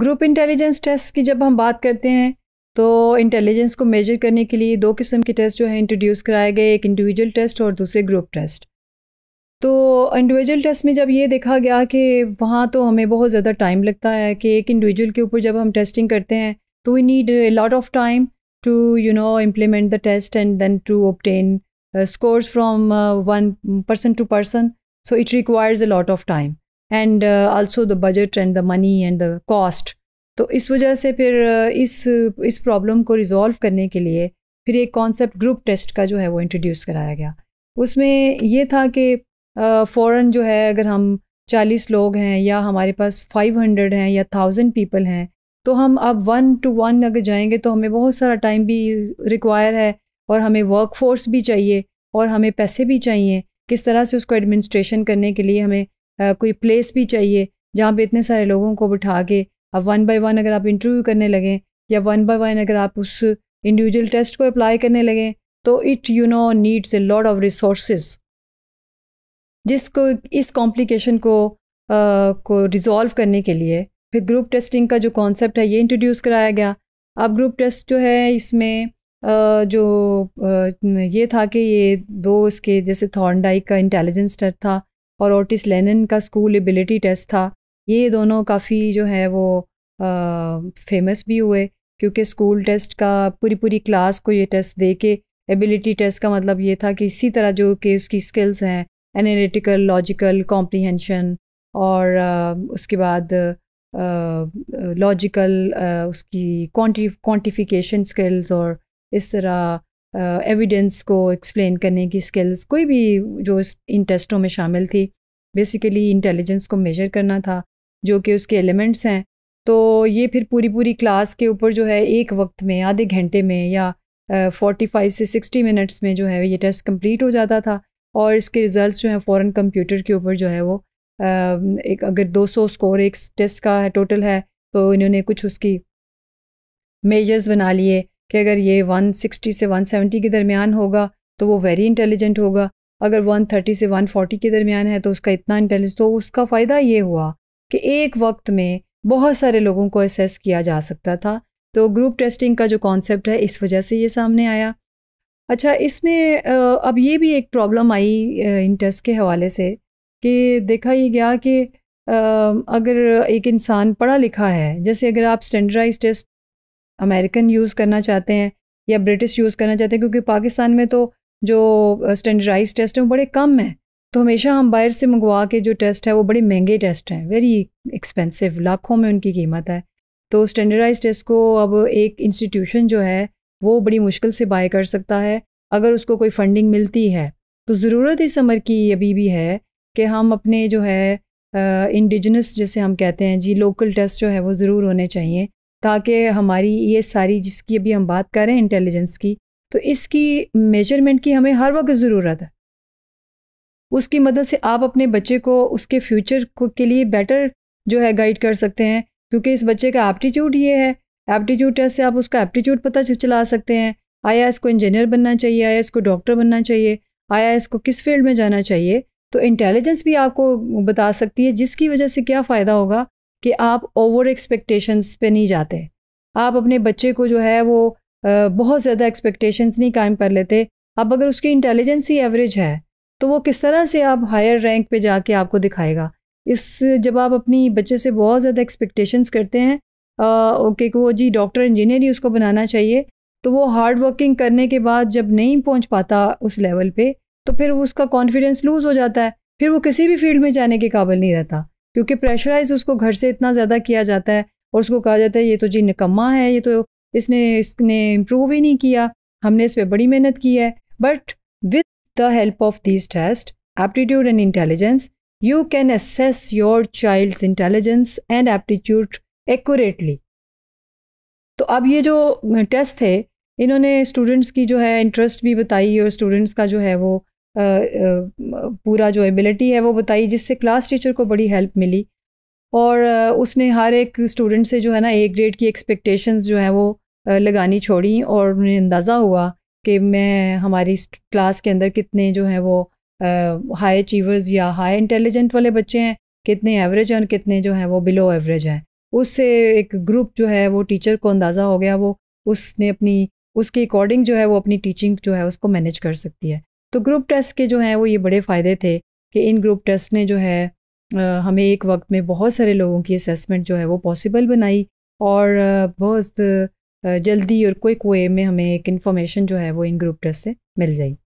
group intelligence test की जब हम बात करते हैं तो इंटेलिजेंस को मेजर करने के लिए दो किस्म के टेस्ट जो है इंट्रोड्यूस कराए गए एक इंडिविजुअल टेस्ट और दूसरे ग्रुप टेस्ट तो इंडिविजुअल टेस्ट में जब ये देखा गया कि वहाँ तो हमें बहुत ज़्यादा टाइम लगता है कि एक इंडिविजुअल के ऊपर जब हम टेस्टिंग करते हैं तो we need lot of time to you know implement the test and then to obtain scores from one person to person so it requires a lot of time and also the budget and the money and the cost तो इस वजह से फिर uh, इस इस problem को resolve करने के लिए फिर एक कॉन्सेप्ट ग्रुप टेस्ट का जो है वो इंट्रोड्यूस कराया गया उसमें ये था कि फ़ौर uh, जो है अगर हम चालीस लोग हैं या हमारे पास फाइव हंड्रेड हैं या थाउजेंड पीपल हैं तो हम अब वन टू वन अगर जाएंगे तो हमें बहुत सारा टाइम भी रिक्वायर है और हमें वर्क फोर्स भी चाहिए और हमें पैसे भी चाहिए किस तरह से उसको एडमिनिस्ट्रेशन करने के लिए हमें कोई प्लेस भी चाहिए जहाँ पे इतने सारे लोगों को बिठा के अब वन बाय वन अगर आप इंटरव्यू करने लगें या वन बाय वन अगर आप उस इंडिविजुअल टेस्ट को अप्लाई करने लगें तो it you know needs a lot of resource जिसको इस कॉम्प्लिकेशन को आ, को रिजॉल्व करने के लिए फिर ग्रुप टेस्टिंग का जो कॉन्सेप्ट है ये इंट्रोड्यूस कराया गया अब ग्रुप टेस्ट जो है इसमें आ, जो आ, ये था कि ये दो इसके जैसे थॉर्नडाइक का इंटेलिजेंस टेस्ट था और ओटिस लेनिन का स्कूल एबिलिटी टेस्ट था ये दोनों काफ़ी जो है वो फेमस भी हुए क्योंकि स्कूल टेस्ट का पूरी पूरी क्लास को ये टेस्ट दे के एबिलिटी टेस्ट का मतलब ये था कि इसी तरह जो कि उसकी स्किल्स हैं एनालिटिकल लॉजिकल कॉम्प्रीहेंशन और आ, उसके बाद लॉजिकल उसकी क्वान्टिफिकेशन स्किल्स और इस तरह एविडेंस को एक्सप्लेन करने की स्किल्स कोई भी जो इन टेस्टों में शामिल थी बेसिकली इंटेलिजेंस को मेजर करना था जो कि उसके एलिमेंट्स हैं तो ये फिर पूरी पूरी क्लास के ऊपर जो है एक वक्त में आधे घंटे में या फोर्टी फाइव से सिक्सटी मिनट्स में जो है ये टेस्ट कंप्लीट हो जाता था और इसके रिज़ल्ट जो हैं फ़ौर कंप्यूटर के ऊपर जो है वो uh, एक अगर 200 स्कोर एक टेस्ट का है टोटल है तो इन्होंने कुछ उसकी मेजर्स बना लिए कि अगर ये 160 से 170 के दरमियान होगा तो वो वेरी इंटेलिजेंट होगा अगर 130 से 140 के दरमियान है तो उसका इतना इंटेलिजेंट तो उसका फ़ायदा ये हुआ कि एक वक्त में बहुत सारे लोगों को असेस किया जा सकता था तो ग्रुप टेस्टिंग का जो कॉन्सेप्ट है इस वजह से ये सामने आया अच्छा इसमें अब ये भी एक प्रॉब्लम आई इन टेस्ट के हवाले से कि देखा ये गया कि अगर एक इंसान पढ़ा लिखा है जैसे अगर आप स्टैंडर्डाइज टेस्ट अमेरिकन यूज़ करना चाहते हैं या ब्रिटिश यूज़ करना चाहते हैं क्योंकि पाकिस्तान में तो जो स्टैंडर्डाइज टेस्ट हैं वो बड़े कम हैं तो हमेशा हम बाहर से मंगवा के जो टेस्ट है वो बड़े महंगे टेस्ट हैं वेरी एक्सपेंसिव लाखों में उनकी कीमत है तो स्टैंडर्डाइज टेस्ट को अब एक इंस्टीट्यूशन जो है वो बड़ी मुश्किल से बाय कर सकता है अगर उसको कोई फंडिंग मिलती है तो ज़रूरत इस अमर की अभी भी है कि हम अपने जो है इंडिजनस जैसे हम कहते हैं जी लोकल टेस्ट जो है वो ज़रूर होने चाहिए ताकि हमारी ये सारी जिसकी अभी हम बात कर रहे हैं इंटेलिजेंस की तो इसकी मेजरमेंट की हमें हर वक्त ज़रूरत है उसकी मदद से आप अपने बच्चे को उसके फ्यूचर को के लिए बेटर जो है गाइड कर सकते हैं क्योंकि इस बच्चे का एप्टीट्यूड ये है एप्टीट्यूड टेस्ट से आप उसका एप्टीट्यूड पता चला सकते हैं आया इसको इंजीनियर बनना चाहिए आया इसको डॉक्टर बनना चाहिए आया इसको किस फील्ड में जाना चाहिए तो इंटेलिजेंस भी आपको बता सकती है जिसकी वजह से क्या फ़ायदा होगा कि आप ओवर एक्सपेक्टेशंस पे नहीं जाते आप अपने बच्चे को जो है वो बहुत ज़्यादा एक्सपेक्टेशंस नहीं कायम कर लेते अब अगर उसकी इंटेलिजेंस ही एवरेज है तो वो किस तरह से आप हायर रैंक पे जाके आपको दिखाएगा इस जब आप अपनी बच्चे से बहुत ज़्यादा एक्सपेक्टेशंस करते हैं ओके को जी डॉक्टर इंजीनियर ही उसको बनाना चाहिए तो वो हार्ड वर्किंग करने के बाद जब नहीं पहुंच पाता उस लेवल पे तो फिर उसका कॉन्फिडेंस लूज़ हो जाता है फिर वो किसी भी फील्ड में जाने के काबिल नहीं रहता क्योंकि प्रेशराइज उसको घर से इतना ज़्यादा किया जाता है और उसको कहा जाता है ये तो जी निकम्मा है ये तो इसने इसने इम्प्रूव ही नहीं किया हमने इस पर बड़ी मेहनत की है but with the help of this test aptitude and intelligence you can assess your child's intelligence and aptitude accurately तो अब ये जो टेस्ट थे इन्होंने स्टूडेंट्स की जो है इंटरेस्ट भी बताई और स्टूडेंट्स का जो है वो पूरा जो एबिलिटी है वो बताई जिससे क्लास टीचर को बड़ी हेल्प मिली और उसने हर एक स्टूडेंट से जो है ना ए ग्रेड की एक्सपेक्टेशंस जो हैं वो लगानी छोड़ी और उन्हें अंदाज़ा हुआ कि मैं हमारी क्लास के अंदर कितने जो हैं वो हाई अचीवर्स या हाई इंटेलिजेंट वाले बच्चे हैं कितने एवरेज हैं और कितने जो हैं वो बिलो एवरेज हैं उससे एक ग्रुप जो है वो टीचर को अंदाज़ा हो गया वो उसने अपनी उसके अकॉर्डिंग जो है वो अपनी टीचिंग जो है उसको मैनेज कर सकती है तो ग्रुप टेस्ट के जो हैं वो ये बड़े फ़ायदे थे कि इन ग्रुप टेस्ट ने जो है हमें एक वक्त में बहुत सारे लोगों की असेसमेंट जो है वो पॉसिबल बनाई और बहुत जल्दी और क्विक वे में हमें एक इन्फॉर्मेशन जो है वो इन ग्रुप टेस्ट से मिल जाई